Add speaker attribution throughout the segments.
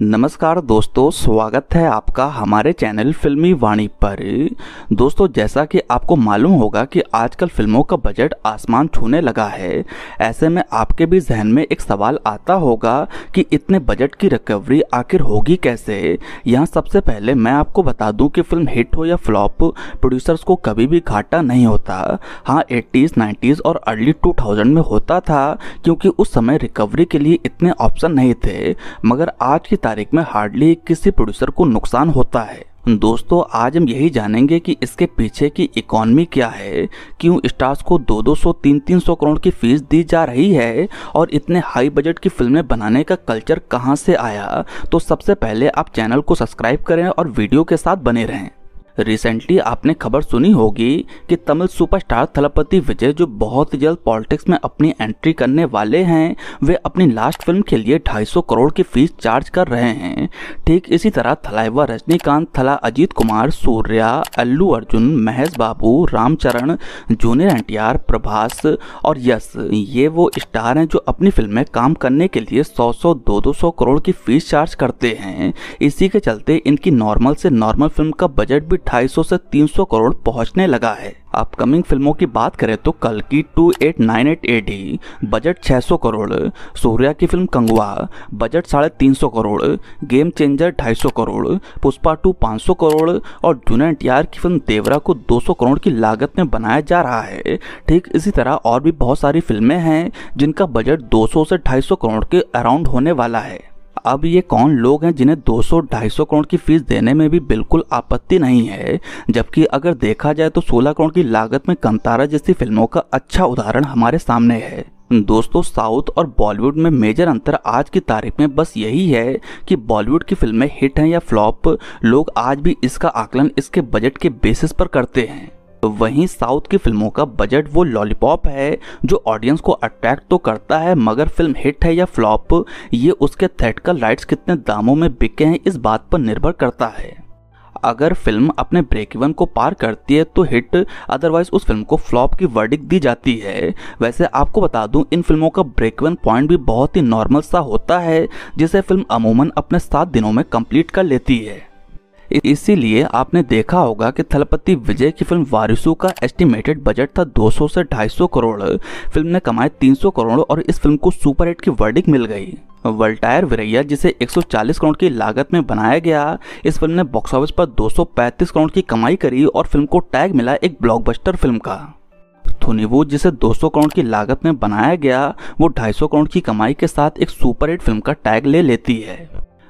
Speaker 1: नमस्कार दोस्तों स्वागत है आपका हमारे चैनल फिल्मी वाणी पर दोस्तों जैसा कि आपको मालूम होगा कि आजकल फिल्मों का बजट आसमान छूने लगा है ऐसे में आपके भी जहन में एक सवाल आता होगा कि इतने बजट की रिकवरी आखिर होगी कैसे यहाँ सबसे पहले मैं आपको बता दूं कि फिल्म हिट हो या फ्लॉप प्रोड्यूसर्स को कभी भी घाटा नहीं होता हाँ एट्टीज़ नाइन्टीज़ और अर्ली टू में होता था क्योंकि उस समय रिकवरी के लिए इतने ऑप्शन नहीं थे मगर आज की तारीख में हार्डली किसी प्रोड्यूसर को नुकसान होता है दोस्तों आज हम यही जानेंगे कि इसके पीछे की इकोनॉमी क्या है क्यों स्टार्स को दो दो सौ तीन तीन सौ करोड़ की फीस दी जा रही है और इतने हाई बजट की फिल्में बनाने का कल्चर कहां से आया तो सबसे पहले आप चैनल को सब्सक्राइब करें और वीडियो के साथ बने रहें रिसेंटली आपने खबर सुनी होगी कि तमिल सुपरस्टार थलपति विजय जो बहुत जल्द पॉलिटिक्स में अपनी एंट्री करने वाले हैं वे अपनी लास्ट फिल्म के लिए 250 करोड़ की फीस चार्ज कर रहे हैं ठीक इसी तरह थलाइवा रजनीकांत थला अजीत कुमार सूर्या अल्लू अर्जुन महेश बाबू रामचरण जूनियर एन प्रभास और यस ये वो स्टार हैं जो अपनी फिल्म में काम करने के लिए सौ सौ दो दो सौ करोड़ की फीस चार्ज करते हैं इसी के चलते इनकी नॉर्मल से नॉर्मल फिल्म का बजट भी 250 से 300 करोड़ पहुंचने लगा है अपकमिंग फिल्मों की बात करें तो कल की 2898 एडी बजट 600 करोड़ सूर्या की फिल्म कंगवा बजट साढ़े तीन crore game changer 250 crore Pushpa two 500 crore और जूनियर एनटीआर की फिल्म देवरा को 200 करोड़ की लागत में बनाया जा रहा है ठीक इसी तरह और भी बहुत सारी फिल्में हैं जिनका बजट सौ से सौ करोड़ के अराउंड होने वाला है अब ये कौन लोग हैं जिन्हें 200-250 करोड़ की फीस देने में भी बिल्कुल आपत्ति नहीं है जबकि अगर देखा जाए तो 16 करोड़ की लागत में कंतारा जैसी फिल्मों का अच्छा उदाहरण हमारे सामने है दोस्तों साउथ और बॉलीवुड में मेजर अंतर आज की तारीख में बस यही है कि बॉलीवुड की फिल्में हिट हैं या फ्लॉप लोग आज भी इसका आकलन इसके बजट के बेसिस पर करते हैं तो वहीं साउथ की फिल्मों का बजट वो लॉलीपॉप है जो ऑडियंस को अट्रैक्ट तो करता है मगर फिल्म हिट है या फ्लॉप ये उसके थिएटरकल राइट्स कितने दामों में बिके हैं इस बात पर निर्भर करता है अगर फिल्म अपने ब्रेक इवन को पार करती है तो हिट अदरवाइज उस फिल्म को फ्लॉप की वर्डिक दी जाती है वैसे आपको बता दूं इन फिल्मों का ब्रेक इवन पॉइंट भी बहुत ही नॉर्मल सा होता है जिसे फिल्म अमूमन अपने सात दिनों में कंप्लीट कर लेती है इसीलिए आपने देखा होगा कि थलपति विजय की फिल्म वारिसू का एस्टिमेटेड बजट था 200 से 250 करोड़ फिल्म ने कमाए 300 करोड़ और इस फिल्म को सुपरहिट की वर्डिक मिल गई वल्टायर विरैया जिसे 140 करोड़ की लागत में बनाया गया इस फिल्म ने बॉक्स ऑफिस पर 235 करोड़ की कमाई करी और फिल्म को टैग मिला एक ब्लॉकबस्टर फिल्म का थुनिवू जिसे 200 करोड़ की लागत में बनाया गया वो 250 करोड़ की कमाई के साथ एक सुपरहिट फिल्म का टैग ले लेती है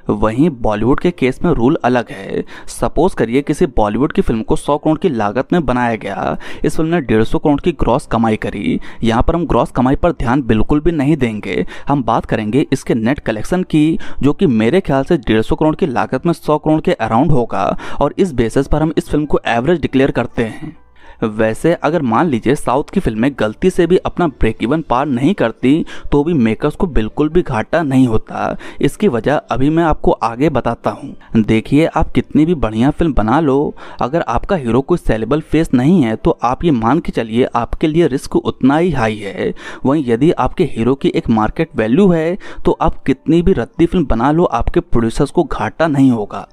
Speaker 1: वहीं बॉलीवुड के केस में रूल अलग है सपोज करिए किसी बॉलीवुड की फिल्म को 100 करोड़ की लागत में बनाया गया इस फिल्म ने 150 करोड़ की ग्रॉस कमाई करी यहाँ पर हम ग्रॉस कमाई पर ध्यान बिल्कुल भी नहीं देंगे हम बात करेंगे इसके नेट कलेक्शन की जो कि मेरे ख्याल से 150 करोड़ की लागत में सौ करोड़ के अराउंड होगा और इस बेसिस पर हम इस फिल्म को एवरेज डिक्लेयर करते हैं वैसे अगर मान लीजिए साउथ की फिल्में गलती से भी अपना ब्रेक इवन पार नहीं करती तो भी मेकर्स को बिल्कुल भी घाटा नहीं होता इसकी वजह अभी मैं आपको आगे बताता हूँ देखिए आप कितनी भी बढ़िया फिल्म बना लो अगर आपका हीरो कोई सेलेबल फेस नहीं है तो आप ये मान के चलिए आपके लिए रिस्क उतना ही हाई है वहीं यदि आपके हीरो की एक मार्केट वैल्यू है तो आप कितनी भी रद्दी फिल्म बना लो आपके प्रोड्यूसर्स को घाटा नहीं होगा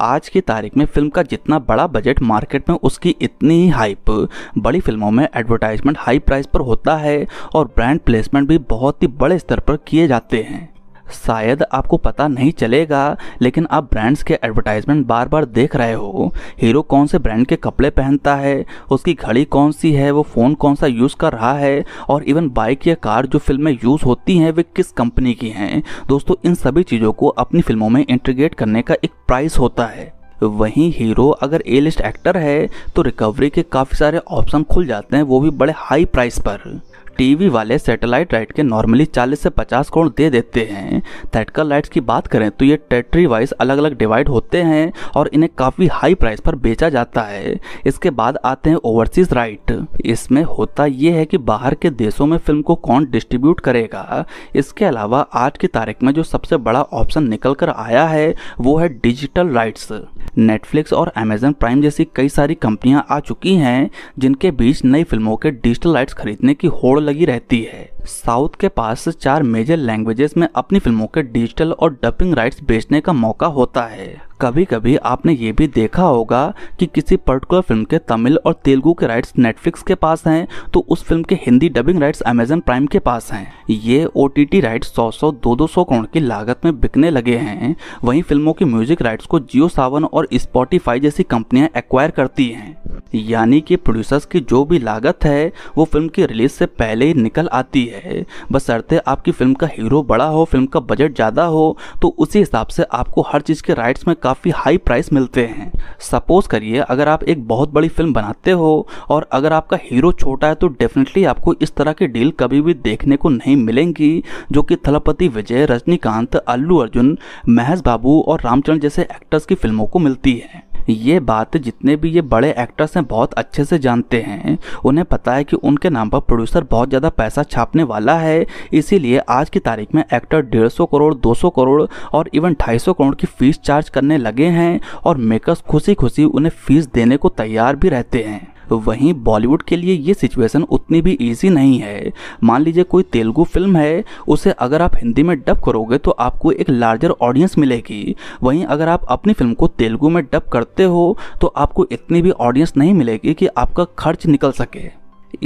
Speaker 1: आज की तारीख में फिल्म का जितना बड़ा बजट मार्केट में उसकी इतनी ही हाइप बड़ी फिल्मों में एडवर्टाइजमेंट हाई प्राइस पर होता है और ब्रांड प्लेसमेंट भी बहुत ही बड़े स्तर पर किए जाते हैं शायद आपको पता नहीं चलेगा लेकिन आप ब्रांड्स के एडवर्टाइजमेंट बार बार देख रहे हो हीरो कौन से ब्रांड के कपड़े पहनता है उसकी घड़ी कौन सी है वो फ़ोन कौन सा यूज़ कर रहा है और इवन बाइक या कार जो फिल्म में यूज़ होती हैं वे किस कंपनी की हैं दोस्तों इन सभी चीज़ों को अपनी फिल्मों में इंटीग्रेट करने का एक प्राइस होता है वहीं हीरो अगर ए लिस्ट एक्टर है तो रिकवरी के काफ़ी सारे ऑप्शन खुल जाते हैं वो भी बड़े हाई प्राइस पर टीवी वाले सैटेलाइट राइट के नॉर्मली 40 से 50 करोड़ दे देते हैं थेटकल राइट्स की बात करें तो ये टेटरी वाइज अलग अलग डिवाइड होते हैं और इन्हें काफ़ी हाई प्राइस पर बेचा जाता है इसके बाद आते हैं ओवरसीज राइट इसमें होता यह है कि बाहर के देशों में फिल्म को कौन डिस्ट्रीब्यूट करेगा इसके अलावा आज की तारीख में जो सबसे बड़ा ऑप्शन निकल कर आया है वो है डिजिटल राइट्स नेटफ्लिक्स और अमेजन प्राइम जैसी कई सारी कंपनियां आ चुकी हैं जिनके बीच नई फिल्मों के डिजिटल राइट्स खरीदने की होड़ लगी रहती है साउथ के पास चार मेजर लैंग्वेजेस में अपनी फिल्मों के डिजिटल और डबिंग राइट्स बेचने का मौका होता है कभी कभी आपने ये भी देखा होगा कि किसी पर्टिकुलर फिल्म के तमिल और तेलुगु के राइट्स नेटफ्लिक्स के पास हैं तो उस फिल्म के Hindi dubbing rights Amazon Prime के पास हैं ये ओ राइट्स सौ सौ दो दो सौ करोड़ की लागत में बिकने लगे हैं वहीं फिल्मों की म्यूजिक राइट्स को जियो सावन और स्पॉटिफाई जैसी कंपनियां एक्वायर करती हैं यानी कि प्रोड्यूसर्स की जो भी लागत है वो फिल्म की रिलीज से पहले ही निकल आती है है बस बशर्ते आपकी फिल्म का हीरो बड़ा हो फिल्म का बजट ज़्यादा हो तो उसी हिसाब से आपको हर चीज़ के राइट्स में काफ़ी हाई प्राइस मिलते हैं सपोज करिए अगर आप एक बहुत बड़ी फिल्म बनाते हो और अगर आपका हीरो छोटा है तो डेफिनेटली आपको इस तरह की डील कभी भी देखने को नहीं मिलेंगी जो कि थलपति विजय रजनीकांत अल्लू अर्जुन महेश बाबू और रामचरण जैसे एक्टर्स की फिल्मों को मिलती है ये बात जितने भी ये बड़े एक्टर्स हैं बहुत अच्छे से जानते हैं उन्हें पता है कि उनके नाम पर प्रोड्यूसर बहुत ज़्यादा पैसा छापने वाला है इसीलिए आज की तारीख में एक्टर डेढ़ करोड़ दो करोड़ और इवन ढाई करोड़ की फीस चार्ज करने लगे हैं और मेकर्स खुशी खुशी उन्हें फीस देने को तैयार भी रहते हैं वहीं बॉलीवुड के लिए ये सिचुएशन उतनी भी ईजी नहीं है मान लीजिए कोई तेलुगु फिल्म है उसे अगर आप हिंदी में डब करोगे तो आपको एक लार्जर ऑडियंस मिलेगी वहीं अगर आप अपनी फिल्म को तेलुगु में डब करते हो तो आपको इतनी भी ऑडियंस नहीं मिलेगी कि आपका खर्च निकल सके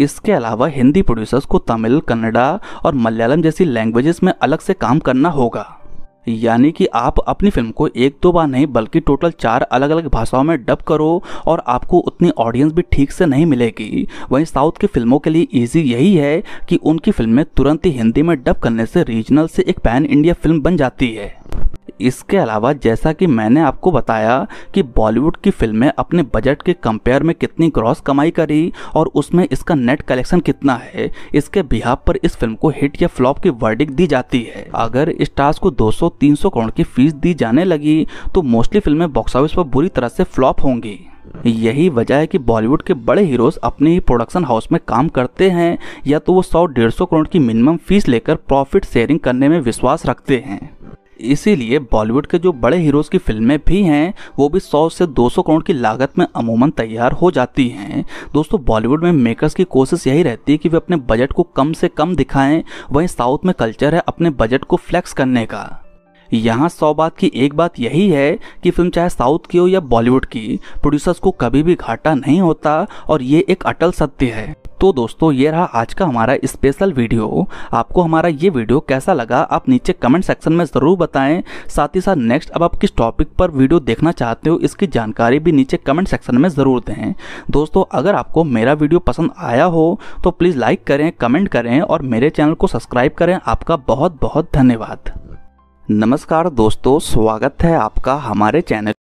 Speaker 1: इसके अलावा हिंदी प्रोड्यूसर्स को तमिल कन्नडा और मलयालम जैसी लैंग्वेजेस में अलग से काम करना होगा यानी कि आप अपनी फिल्म को एक दो बार नहीं बल्कि टोटल चार अलग अलग भाषाओं में डब करो और आपको उतनी ऑडियंस भी ठीक से नहीं मिलेगी वहीं साउथ की फिल्मों के लिए ईजी यही है कि उनकी फिल्में तुरंत ही हिंदी में डब करने से रीजनल से एक पैन इंडिया फिल्म बन जाती है इसके अलावा जैसा कि मैंने आपको बताया कि बॉलीवुड की फिल्में अपने बजट के कंपेयर में कितनी ग्रॉस कमाई करी और उसमें इसका नेट कलेक्शन कितना है इसके बिहार पर इस फिल्म को हिट या फ्लॉप की वर्डिक दी जाती है अगर स्टार्स को 200-300 करोड़ की फीस दी जाने लगी तो मोस्टली फिल्में बॉक्स ऑफिस पर बुरी तरह से फ्लॉप होंगी यही वजह है कि बॉलीवुड के बड़े हीरोज अपने ही प्रोडक्शन हाउस में काम करते हैं या तो वो सौ डेढ़ सौ करोड़ की मिनिमम फीस लेकर प्रॉफिट शेयरिंग करने में विश्वास रखते हैं इसीलिए बॉलीवुड के जो बड़े हीरोज़ की फिल्में भी हैं वो भी 100 से 200 करोड़ की लागत में अमूमन तैयार हो जाती हैं दोस्तों बॉलीवुड में मेकर्स की कोशिश यही रहती है कि वे अपने बजट को कम से कम दिखाएं वहीं साउथ में कल्चर है अपने बजट को फ्लैक्स करने का यहाँ सौ बात की एक बात यही है कि फिल्म चाहे साउथ की हो या बॉलीवुड की प्रोड्यूसर्स को कभी भी घाटा नहीं होता और ये एक अटल सत्य है तो दोस्तों ये रहा आज का हमारा स्पेशल वीडियो आपको हमारा ये वीडियो कैसा लगा आप नीचे कमेंट सेक्शन में ज़रूर बताएं साथ ही साथ नेक्स्ट अब आप किस टॉपिक पर वीडियो देखना चाहते हो इसकी जानकारी भी नीचे कमेंट सेक्शन में ज़रूर दें दोस्तों अगर आपको मेरा वीडियो पसंद आया हो तो प्लीज़ लाइक करें कमेंट करें और मेरे चैनल को सब्सक्राइब करें आपका बहुत बहुत धन्यवाद नमस्कार दोस्तों स्वागत है आपका हमारे चैनल